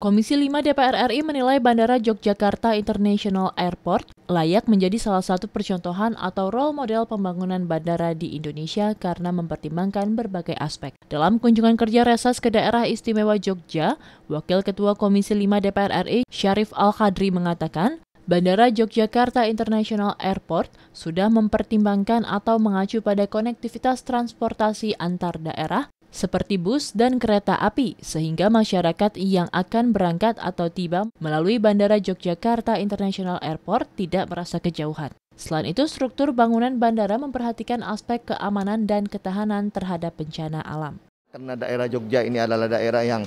Komisi 5 DPR RI menilai Bandara Yogyakarta International Airport layak menjadi salah satu percontohan atau role model pembangunan bandara di Indonesia karena mempertimbangkan berbagai aspek. Dalam kunjungan kerja reses ke daerah istimewa Jogja, Wakil Ketua Komisi 5 DPR RI Syarif al Khadri mengatakan, Bandara Yogyakarta International Airport sudah mempertimbangkan atau mengacu pada konektivitas transportasi antar daerah seperti bus dan kereta api, sehingga masyarakat yang akan berangkat atau tiba melalui Bandara Yogyakarta International Airport tidak merasa kejauhan. Selain itu, struktur bangunan bandara memperhatikan aspek keamanan dan ketahanan terhadap bencana alam. Karena daerah Jogja ini adalah daerah yang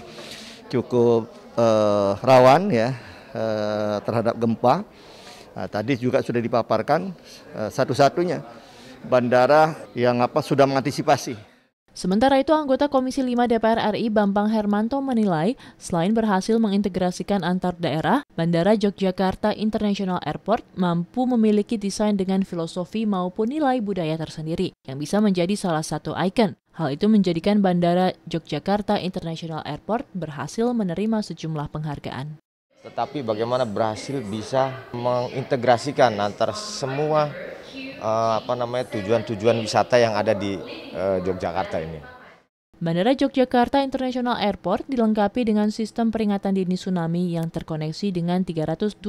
cukup uh, rawan ya Eh, terhadap gempa. Nah, tadi juga sudah dipaparkan eh, satu-satunya bandara yang apa sudah mengantisipasi. Sementara itu, anggota Komisi 5 DPR RI Bambang Hermanto menilai, selain berhasil mengintegrasikan antar daerah, Bandara Yogyakarta International Airport mampu memiliki desain dengan filosofi maupun nilai budaya tersendiri, yang bisa menjadi salah satu ikon. Hal itu menjadikan Bandara Yogyakarta International Airport berhasil menerima sejumlah penghargaan. Tetapi bagaimana berhasil bisa mengintegrasikan antara semua uh, apa namanya tujuan-tujuan wisata yang ada di uh, Yogyakarta ini. Bandara Yogyakarta International Airport dilengkapi dengan sistem peringatan dini tsunami yang terkoneksi dengan 327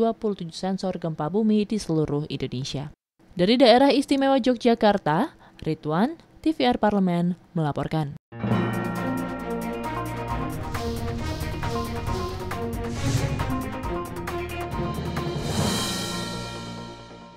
sensor gempa bumi di seluruh Indonesia. Dari daerah istimewa Yogyakarta, Ridwan, TVR Parlemen melaporkan. you